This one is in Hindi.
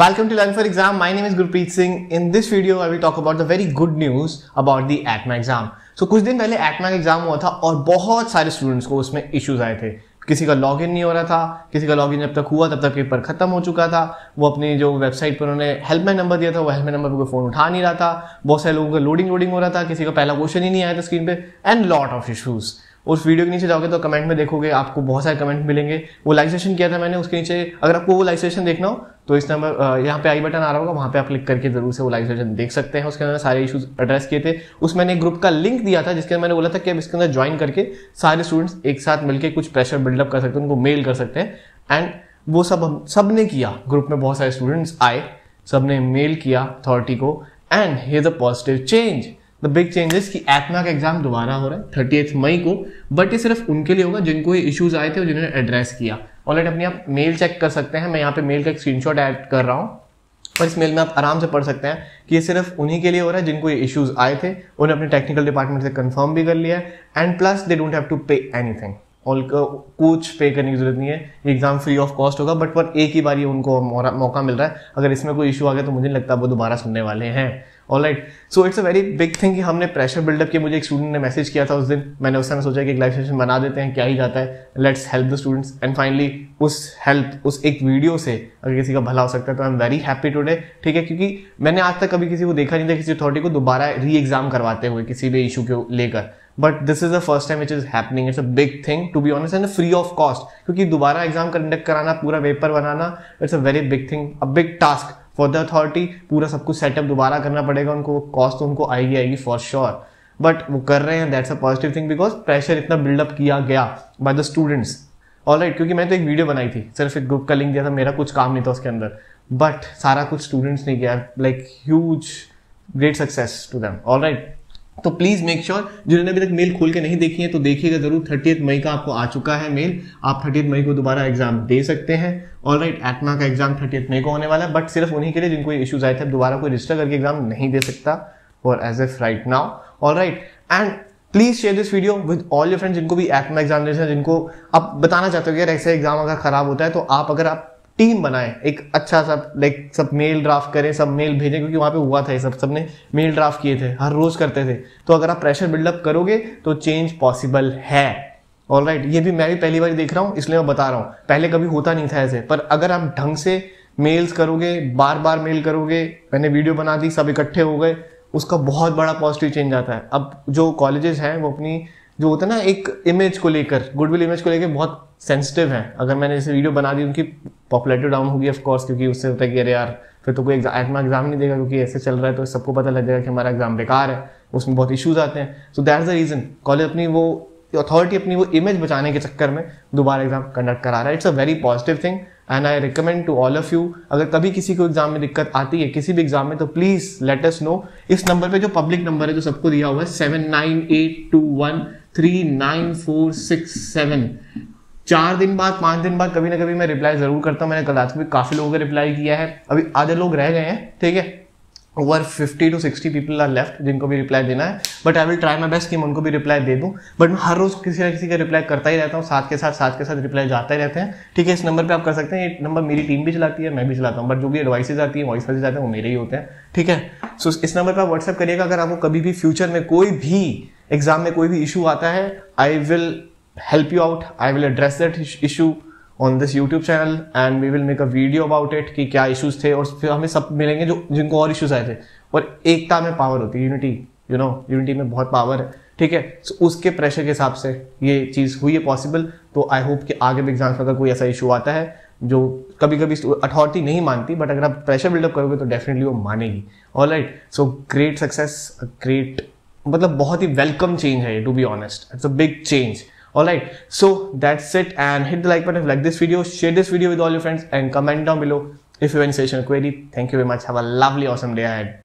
Welcome to Learn for Exam. My name is Gurpreet Singh. In this video, I will talk about the very good news about the ATMA exam. So कुछ दिन पहले ATMA एग्जाम हुआ था और बहुत सारे स्टूडेंट्स को उसमें issues आए थे किसी का login नहीं हो रहा था किसी का login जब तक हुआ तब तक पेपर खत्म हो चुका था वो अपनी जो वेबसाइट पर उन्होंने हेल्पलाइन नंबर दिया था वो हेल्पलाइन नंबर पर कोई फ़ोन उठा नहीं रहा था बहुत सारे लोगों का लोडिंग loading हो रहा था किसी का पहला क्वेश्चन ही नहीं आया था स्क्रीन पे एंड लॉट ऑफ इशूज़ उस वीडियो के नीचे जाओगे तो कमेंट में देखोगे आपको बहुत सारे कमेंट मिलेंगे वो लाइव सेशन किया था मैंने उसके नीचे अगर आपको वो लाइव सेशन देखना हो तो इस नंबर यहाँ पे आई बटन आ रहा होगा वहाँ पे आप क्लिक करके जरूर से वो लाइव सेशन देख सकते हैं उसके अंदर सारे इशूज एड्रेस किए थे उस मैंने ग्रुप का लिंक दिया था जिसके अंदर मैंने बोला था कि अब इसके अंदर ज्वाइन करके सारे स्टूडेंट्स एक साथ मिलकर कुछ प्रेशर बिल्डअप कर सकते हैं उनको मेल कर सकते हैं एंड वो सब हम सब ने किया ग्रुप में बहुत सारे स्टूडेंट्स आए सब ने मेल किया अथॉरिटी को and hey the positive change the big changes कि एपना का एग्जाम दोबारा हो रहा है थर्टी मई को बट ये सिर्फ उनके लिए होगा जिनको ये इश्यूज आए थे और जिन्होंने एड्रेस किया ऑलरेडी अपनी आप मेल चेक कर सकते हैं मैं यहाँ पे मेल का एक स्क्रीनशॉट ऐड कर रहा हूँ और इस मेल में आप आराम से पढ़ सकते हैं कि ये सिर्फ उन्हीं के लिए हो रहा है जिनको ये इश्यूज आए थे उन्हें अपने टेक्निकल डिपार्टमेंट से कंफर्म भी कर लिया है and plus they don't have to pay anything और कुछ पे करने की जरूरत नहीं है ये एग्ज़ाम फ्री ऑफ कॉस्ट होगा बट पर एक ही बार ये उनको मौका मिल रहा है अगर इसमें कोई इशू आ गया तो मुझे नहीं लगता वो दोबारा सुनने वाले हैं alright so it's a very big thing कि हमने प्रेशर बिल्डअप किया मुझे एक स्टूडेंट ने मैसेज किया था उस दिन मैंने उस समय सोचा कि एक लाइव सेशन बना देते हैं क्या ही जाता है let's help the students and finally उस हेल्प उस एक वीडियो से अगर किसी का भला हो सकता है तो I am very happy today ठीक है क्योंकि मैंने आज तक कभी किसी को देखा नहीं था किसी अथॉरिटी को दोबारा री एग्जाम करवाते हुए किसी भी इशू को लेकर but this is the first time which is happening it's a big thing to be honest and free of cost क्योंकि दोबारा एग्जाम कंडक्ट कराना पूरा पेपर बनाना it's a very big thing a big task for the authority पूरा सब कुछ सेटअप दोबारा करना पड़ेगा उनको कॉस्ट तो उनको आएगी आएगी फॉर श्योर बट वो कर रहे हैं that's a positive thing because pressure इतना बिल्डअप किया गया by the students all right क्योंकि मैंने तो एक वीडियो बनाई थी सिर्फ एक ग्रुप का लिंक दिया था मेरा कुछ काम नहीं था उसके अंदर बट सारा कुछ स्टूडेंट्स ने किया like huge great success to them all right तो प्लीज़ मेक श्योर जिन्होंने अभी तक मेल खोल के नहीं देखी है तो देखिएगा ज़रूर थर्टी मई का आपको आ चुका है मेल आप थर्टी मई को दोबारा एग्जाम दे सकते हैं ऑल राइट एटमा का एग्जाम थर्टी मई को होने वाला है बट सिर्फ उन्हीं के लिए जिनको इशूज़ आए थे दोबारा कोई रजिस्टर करके एग्जाम नहीं दे सकता और as of right now all right and please share this video with all your friend जिनको भी एटमा एग्जाम जिनको आप बताना चाहते हो कि यार ऐसे एग्जाम अगर खराब होता है तो आप अगर आप टीम बनाए एक अच्छा सा लाइक सब मेल ड्राफ्ट करें सब मेल भेजें क्योंकि वहाँ पे हुआ था ये सब सबने मेल ड्राफ्ट किए थे हर रोज करते थे तो अगर आप प्रेशर बिल्डअप करोगे तो चेंज पॉसिबल है ऑल राइट right, ये भी मैं भी पहली बार देख रहा हूँ इसलिए मैं बता रहा हूँ पहले कभी होता नहीं था ऐसे पर अगर आप ढंग से मेल्स करोगे बार बार मेल करोगे मैंने वीडियो बना दी सब इकट्ठे हो गए उसका बहुत बड़ा पॉजिटिव चेंज आता है अब जो कॉलेजेस हैं वो अपनी जो होता है ना एक इमेज को लेकर गुडविल इमेज को लेकर बहुत सेंसिटिव है अगर मैंने जैसे वीडियो बना दी उनकी पॉपुलरिटी डाउन होगी ऑफकोर्स क्योंकि उससे होता है कि अरे यार फिर तो कोई एग्जाम एग्जाम नहीं देगा क्योंकि ऐसे चल रहा है तो सबको पता लग जाएगा कि हमारा एग्जाम बेकार है उसमें बहुत इशूज आते हैं so that is the reason college अपनी वो अथॉरिटी अपनी वो इमेज बचाने के चक्कर में दोबारा एग्जाम कंडक्ट करा रहा है it's a very positive thing and I recommend to all of you अगर कभी किसी को एग्जाम में दिक्कत आती है किसी भी एग्जाम में तो प्लीज़ लेट अस नो इस नंबर पे जो पब्लिक नंबर है जो सबको दिया हुआ है seven nine eight two one three nine four six seven चार दिन बाद पाँच दिन बाद कभी ना कभी मैं रिप्लाई ज़रूर करता हूँ मैंने कल रात को भी काफ़ी लोगों का रिप्लाई किया है अभी आधे लोग रह गए हैं ठीक है over fifty to sixty people are left जिनको भी रिप्लाई देना है but I will try my best कि मैं उनको भी रिप्लाई दे दूँ बट मैं हर रोज़ किसी ना किसी का रिप्लाई करता ही रहता हूँ साथ के साथ साथ के साथ रिप्लाई जाते रहते हैं ठीक है इस नंबर पे आप कर सकते हैं ये नंबर मेरी टीम भी चलाती है मैं भी चलाता हूँ बट जो भी एडवाइसेज आती है वॉइस मैसेज आते हैं वो मेरे ही होते हैं ठीक है सो so, इस नंबर पर आप व्हाट्सअप करिएगा अगर आपको कभी भी फ्यूचर में कोई भी एग्जाम में कोई भी इशू आता है I will help you out I will address that issue on this YouTube channel and we will make a video about it कि क्या इशूज थे और फिर हमें सब मिलेंगे जो जिनको और इशूज आए थे और एकता में पावर होती है यूनिटी यू नो यूनिटी में बहुत पावर है ठीक है so, उसके प्रेशर के हिसाब से ये चीज़ हुई है पॉसिबल तो आई होप कि आगे भी एग्जाम्स में अगर कोई ऐसा इशू आता है जो कभी कभी अथॉरिटी नहीं मानती बट अगर आप प्रेशर बिल्डअप करोगे तो डेफिनेटली वो मानेगी all right so great success great मतलब बहुत ही वेलकम चेंज है to be honest it's a big change all right so that's it and hit the like button like this video share this video with all your friends and comment down below if you an session query thank you very much have a lovely awesome day I